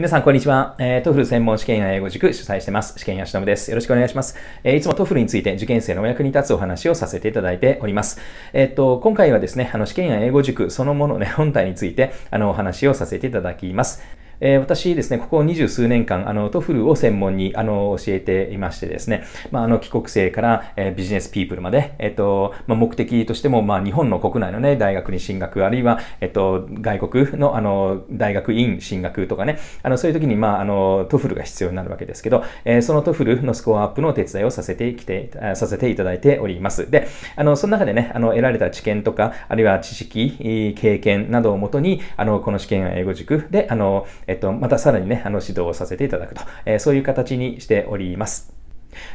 皆さん、こんにちは。えー、トフル専門試験や英語塾主催してます。試験やしのぶです。よろしくお願いします。えー、いつもトフルについて受験生のお役に立つお話をさせていただいております。えー、っと、今回はですね、あの、試験や英語塾そのものね、本体について、あの、お話をさせていただきます。えー、私ですね、ここ二十数年間、あの、トフルを専門に、あの、教えていましてですね、まあ、あの、帰国生から、えー、ビジネスピープルまで、えっ、ー、と、まあ、目的としても、まあ、日本の国内のね、大学に進学、あるいは、えっ、と、外国の、あの、大学院進学とかね、あの、そういう時に、まあ、あの、トフルが必要になるわけですけど、えー、そのトフルのスコアアップの手伝いをさせてきて、させていただいております。で、あの、その中でね、あの、得られた知見とか、あるいは知識、経験などをもとに、あの、この試験は英語塾で、あの、えっと、またさらにね、あの指導をさせていただくと、えそういう形にしております。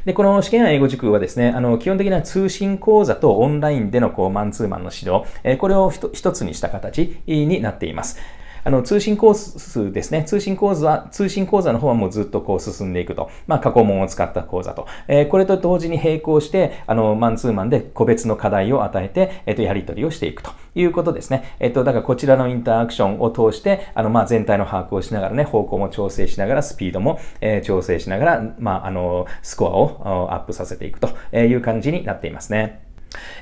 で、この試験英語塾はですね、あの、基本的な通信講座とオンラインでのこう、マンツーマンの指導、えこれを一つにした形になっています。あの、通信コースですね、通信講座、通信講座の方はもうずっとこう進んでいくと。まあ、過去問を使った講座と。えー、これと同時に並行して、あの、マンツーマンで個別の課題を与えて、えっ、ー、と、やり取りをしていくということですね。えっ、ー、と、だからこちらのインタアクションを通して、あの、まあ、全体の把握をしながらね、方向も調整しながら、スピードも、えー、調整しながら、まあ、あの、スコアをアップさせていくという感じになっていますね。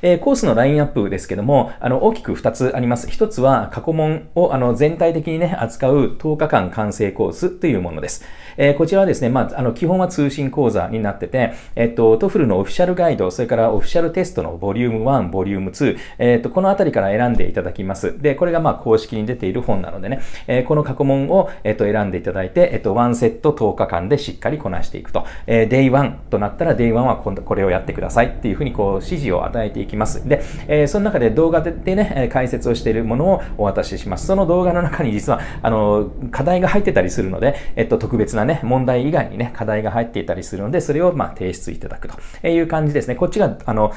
えー、コースのラインナップですけども、あの、大きく2つあります。1つは過去問を、あの、全体的にね、扱う10日間完成コースというものです。えー、こちらはですね、まあ、あの、基本は通信講座になってて、えっと、トフルのオフィシャルガイド、それからオフィシャルテストのボリューム1、ボリューム2、えっと、このあたりから選んでいただきます。で、これがまあ、公式に出ている本なのでね、えー、この過去問を、えっと、選んでいただいて、えっと、1セット10日間でしっかりこなしていくと。えー、デイ1となったら、デイ1はこれをやってくださいっていうふうにこう、指示を与ええていきます。で、えー、その中で動画でね、解説をしているものをお渡しします。その動画の中に実は、あの、課題が入ってたりするので、えっと、特別なね、問題以外にね、課題が入っていたりするので、それをま提出いただくという感じですね。こっちが、あの、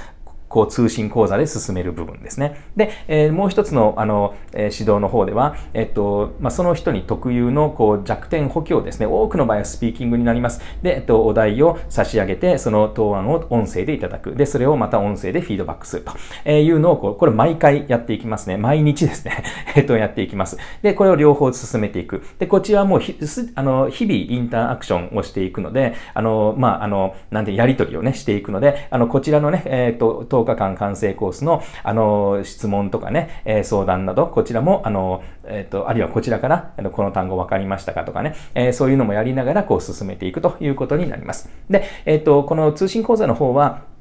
こう通信講座で進める部分ですね。で、えー、もう一つのあの、えー、指導の方では、えっとまあ、その人に特有のこう弱点補強ですね。多くの場合はスピーキングになります。で、えっと、お題を差し上げて、その答案を音声でいただく。で、それをまた音声でフィードバックすると、えいうのをこう、これ毎回やっていきますね。毎日ですね。えっと、やっていきます。で、これを両方進めていく。で、こちらはもうあの、日々インタアクションをしていくので、あの、まあ、あの、なんて、やりとりをね、していくので、あの、こちらのね、えっ、ー、と、日間完成コースの、あの、質問とかね、え相談など、こちらも、あの、えっ、と、あるいはこちらから、この単語分かりましたかとかね、えそういうのもやりながら、こう進めていくということになります。で、えっ、と、この通信講座の方は、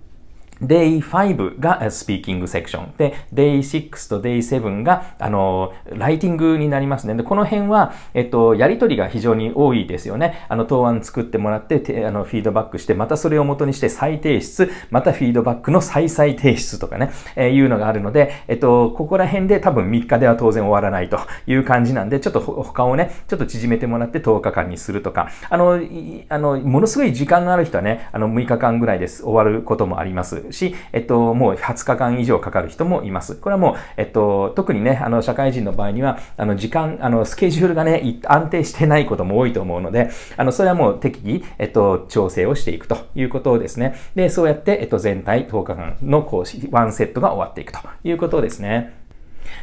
Day5 がスピーキングセクション。で、Day6 と Day7 が、あの、ライティングになりますね。で、この辺は、えっと、やりとりが非常に多いですよね。あの、答案作ってもらって、あの、フィードバックして、またそれを元にして再提出、またフィードバックの再々提出とかね、えー、いうのがあるので、えっと、ここら辺で多分3日では当然終わらないという感じなんで、ちょっと他をね、ちょっと縮めてもらって10日間にするとか、あの、あの、ものすごい時間がある人はね、あの、6日間ぐらいです。終わることもあります。し、えっと、もう20日間以上かかる人もいます。これはもう、えっと、特にね、あの、社会人の場合には、あの、時間、あの、スケジュールがね、安定してないことも多いと思うので、あの、それはもう適宜、えっと、調整をしていくということですね。で、そうやって、えっと、全体10日間の講師、1セットが終わっていくということですね。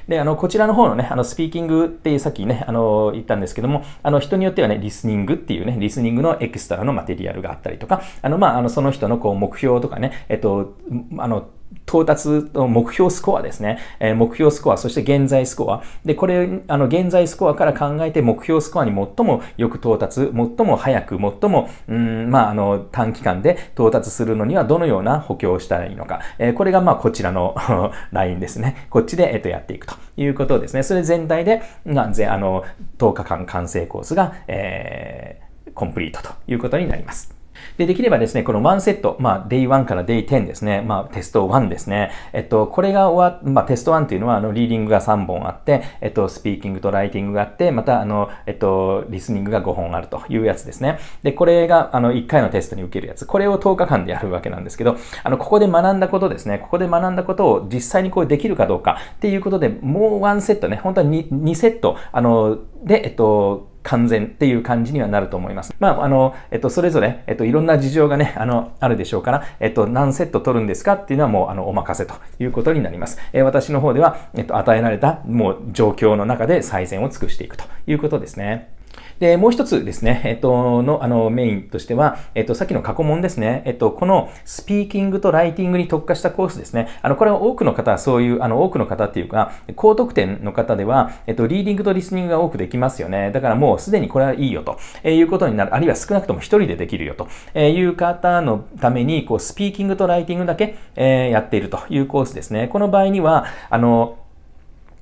で、あの、こちらの方のね、あの、スピーキングっていうさっきね、あの、言ったんですけども、あの、人によってはね、リスニングっていうね、リスニングのエクストラのマテリアルがあったりとか、あの、まあ、あの、その人のこう、目標とかね、えっと、あの、到達の目標スコアですね。え目標スコア、そして現在スコア。で、これ、あの、現在スコアから考えて目標スコアに最もよく到達、最も早く、最も、うん、まあ、あの、短期間で到達するのにはどのような補強をしたらいいのか。えこれが、まあ、こちらの ラインですね。こっちで、えっと、やっていくということですね。それ全体で、まあ、あの、10日間完成コースが、えー、コンプリートということになります。で、できればですね、この1セット、まあ、デイ1からデイ10ですね、まあ、テスト1ですね。えっと、これが終わまあ、テスト1ンというのは、あの、リーディングが3本あって、えっと、スピーキングとライティングがあって、また、あの、えっと、リスニングが5本あるというやつですね。で、これが、あの、1回のテストに受けるやつ。これを10日間でやるわけなんですけど、あの、ここで学んだことですね、ここで学んだことを実際にこうできるかどうかっていうことで、もう1セットね、本当は 2, 2セット、あの、で、えっと、完全っていう感じにはなると思います。まあ、あの、えっと、それぞれ、えっと、いろんな事情がね、あの、あるでしょうから、えっと、何セット取るんですかっていうのはもう、あの、お任せということになります。えー、私の方では、えっと、与えられた、もう、状況の中で最善を尽くしていくということですね。で、もう一つですね、えっと、の、あの、メインとしては、えっと、さっきの過去問ですね、えっと、このスピーキングとライティングに特化したコースですね。あの、これは多くの方、そういう、あの、多くの方っていうか、高得点の方では、えっと、リーディングとリスニングが多くできますよね。だからもうすでにこれはいいよと、えいうことになる。あるいは少なくとも一人でできるよと、えいう方のために、こう、スピーキングとライティングだけ、えー、やっているというコースですね。この場合には、あの、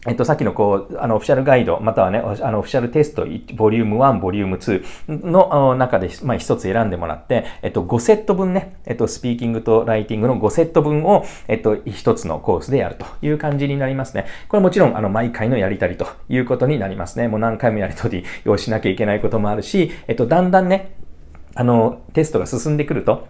えっと、さっきのこう、あの、オフィシャルガイド、またはね、あの、オフィシャルテスト、ボリューム1、ボリューム2の中で、まあ、一つ選んでもらって、えっと、5セット分ね、えっと、スピーキングとライティングの5セット分を、えっと、一つのコースでやるという感じになりますね。これもちろん、あの、毎回のやりたりということになりますね。もう何回もやりとりをしなきゃいけないこともあるし、えっと、だんだんね、あの、テストが進んでくると、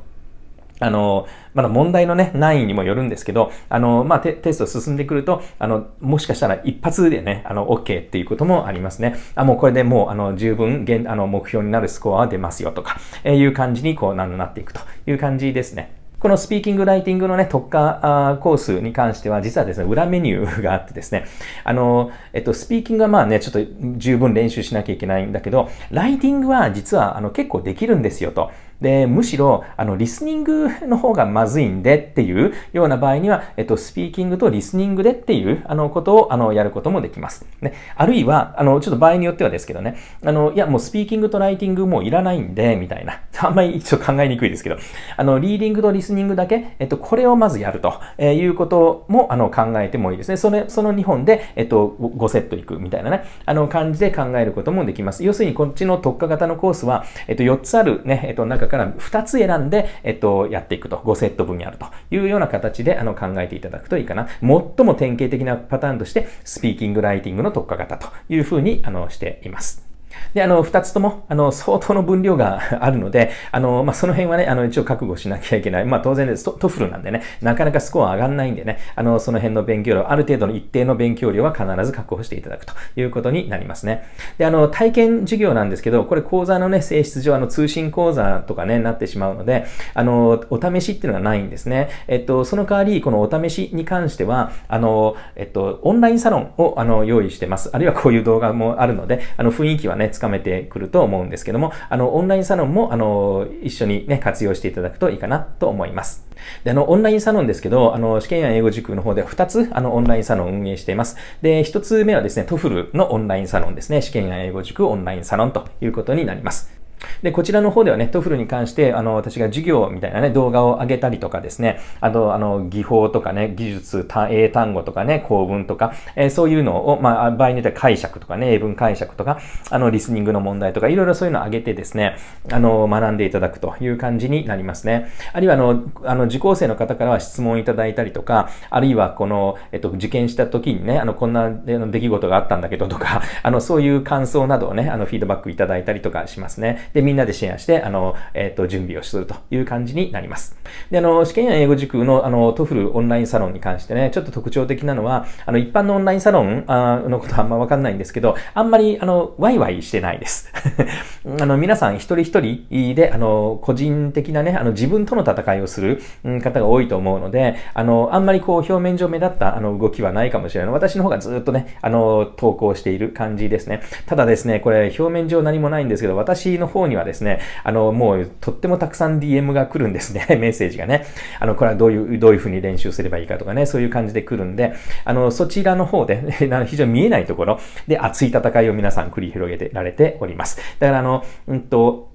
あの、まだ問題のね、難易にもよるんですけど、あの、まあ、テスト進んでくると、あの、もしかしたら一発でね、あの、OK っていうこともありますね。あ、もうこれでもう、あの、十分、現、あの、目標になるスコアは出ますよとか、えー、いう感じに、こう、なっていくという感じですね。このスピーキングライティングのね、特化コースに関しては、実はですね、裏メニューがあってですね、あの、えっと、スピーキングはまあね、ちょっと十分練習しなきゃいけないんだけど、ライティングは実は、あの、結構できるんですよと。で、むしろ、あの、リスニングの方がまずいんでっていうような場合には、えっと、スピーキングとリスニングでっていう、あの、ことを、あの、やることもできます。ね。あるいは、あの、ちょっと場合によってはですけどね、あの、いや、もうスピーキングとライティングもういらないんで、みたいな。あんまりちょっと考えにくいですけど、あの、リーディングとリスニングだけ、えっと、これをまずやると、えいうことも、あの、考えてもいいですね。それ、その2本で、えっと、5セットいくみたいなね、あの、感じで考えることもできます。要するに、こっちの特化型のコースは、えっと、4つあるね、えっと、なんかから2つ選んで、えっと、やっていくと、5セット分にあるというような形で、あの、考えていただくといいかな。最も典型的なパターンとして、スピーキングライティングの特化型というふうに、あの、しています。で、あの、二つとも、あの、相当の分量が あるので、あの、まあ、その辺はね、あの、一応覚悟しなきゃいけない。まあ、当然です。トフルなんでね、なかなかスコア上がんないんでね、あの、その辺の勉強量、ある程度の一定の勉強量は必ず確保していただくということになりますね。で、あの、体験授業なんですけど、これ講座のね、性質上、あの、通信講座とかね、なってしまうので、あの、お試しっていうのはないんですね。えっと、その代わり、このお試しに関しては、あの、えっと、オンラインサロンを、あの、用意してます。あるいはこういう動画もあるので、あの、雰囲気はね、つかめてくると思うんですけども、あの、オンラインサロンも、あの、一緒にね、活用していただくといいかなと思います。で、あの、オンラインサロンですけど、あの、試験や英語塾の方では2つ、あの、オンラインサロンを運営しています。で、1つ目はですね、トフルのオンラインサロンですね、試験や英語塾オンラインサロンということになります。で、こちらの方ではね、トフルに関して、あの、私が授業みたいなね、動画を上げたりとかですね、あと、あの、技法とかね、技術、英単語とかね、構文とか、えー、そういうのを、まあ、場合によっては解釈とかね、英文解釈とか、あの、リスニングの問題とか、いろいろそういうのを上げてですね、あの、学んでいただくという感じになりますね。あるいは、あの、あの、受講生の方からは質問いただいたりとか、あるいは、この、えっと、受験した時にね、あの、こんな出来事があったんだけどとか、あの、そういう感想などをね、あの、フィードバックいただいたりとかしますね。で、みんなでシェアして、あの、えっ、ー、と、準備をするという感じになります。で、あの、試験や英語塾の、あの、トフルオンラインサロンに関してね、ちょっと特徴的なのは、あの、一般のオンラインサロンのことはあんまわかんないんですけど、あんまり、あの、ワイワイしてないです。あの、皆さん一人一人で、あの、個人的なね、あの、自分との戦いをする方が多いと思うので、あの、あんまりこう、表面上目立った、あの、動きはないかもしれない。私の方がずっとね、あの、投稿している感じですね。ただですね、これ、表面上何もないんですけど、私の方方にはですね、あの、もうとってもたくさん DM が来るんですね、メッセージがね。あの、これはどういう、どういうふうに練習すればいいかとかね、そういう感じで来るんで、あの、そちらの方で、非常に見えないところで熱い戦いを皆さん繰り広げてられております。だからあの、うんと、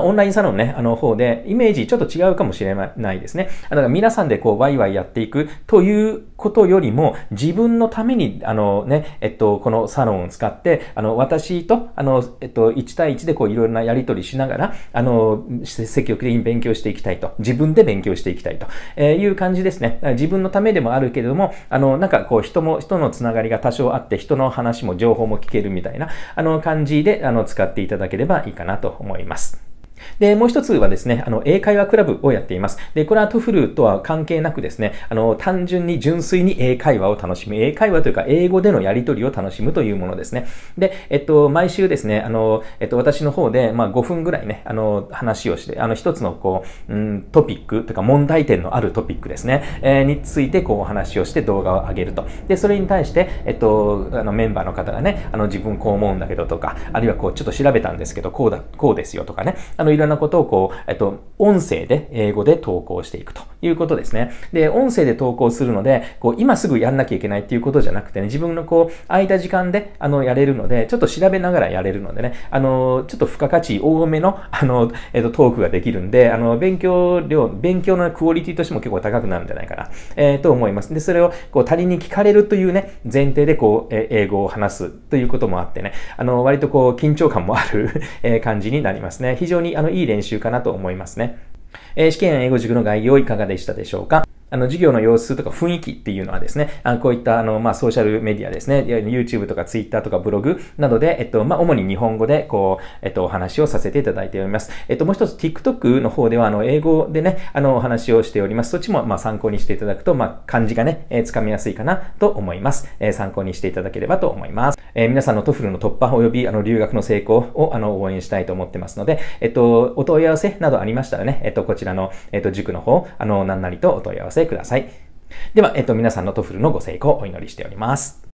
オンラインサロンね、あの方で、イメージちょっと違うかもしれないですね。だから皆さんでこう、ワイワイやっていくということよりも、自分のために、あのね、えっと、このサロンを使って、あの、私と、あの、えっと、1対1でこう、いろいろなやりとりしながら、あの、積極的に勉強していきたいと。自分で勉強していきたいと、えいう感じですね。自分のためでもあるけれども、あの、なんかこう、人も、人のつながりが多少あって、人の話も情報も聞けるみたいな、あの、感じで、あの、使っていただければいいかなと思います。で、もう一つはですね、あの、英会話クラブをやっています。で、これはトフルとは関係なくですね、あの、単純に純粋に英会話を楽しむ。英会話というか、英語でのやり取りを楽しむというものですね。で、えっと、毎週ですね、あの、えっと、私の方で、まあ、5分ぐらいね、あの、話をして、あの、一つの、こう、うん、トピックとか、問題点のあるトピックですね、えー、について、こう、お話をして動画を上げると。で、それに対して、えっと、あの、メンバーの方がね、あの、自分こう思うんだけどとか、あるいはこう、ちょっと調べたんですけど、こうだ、こうですよとかね、あの、いろんなことをこう、えっと、音声で、英語で投稿していくということですね。で、音声で投稿するので、こう、今すぐやんなきゃいけないっていうことじゃなくてね、自分のこう、空いた時間で、あの、やれるので、ちょっと調べながらやれるのでね、あの、ちょっと付加価値多めの、あの、えっと、トークができるんで、あの、勉強量、勉強のクオリティとしても結構高くなるんじゃないかな、えー、と思います。で、それを、こう、他人に聞かれるというね、前提で、こう、え英語を話すということもあってね、あの、割とこう、緊張感もあるえ感じになりますね。非常に、の、いい練習かなと思いますね。えー、試験英語塾の概要いかがでしたでしょうかあの、授業の様子とか雰囲気っていうのはですね、あこういった、あの、まあ、ソーシャルメディアですね、YouTube とか Twitter とかブログなどで、えっと、まあ、主に日本語で、こう、えっと、お話をさせていただいております。えっと、もう一つ TikTok の方では、あの、英語でね、あの、お話をしております。そっちも、まあ、参考にしていただくと、まあ、漢字がね、えー、掴みやすいかなと思います。えー、参考にしていただければと思います。えー、皆さんのトフルの突破及び、あの、留学の成功を、あの、応援したいと思ってますので、えっと、お問い合わせなどありましたらね、えっと、こちらの、えっと、塾の方、あの、何なりとお問い合わせください。では、えっと、皆さんのトフルのご成功をお祈りしております。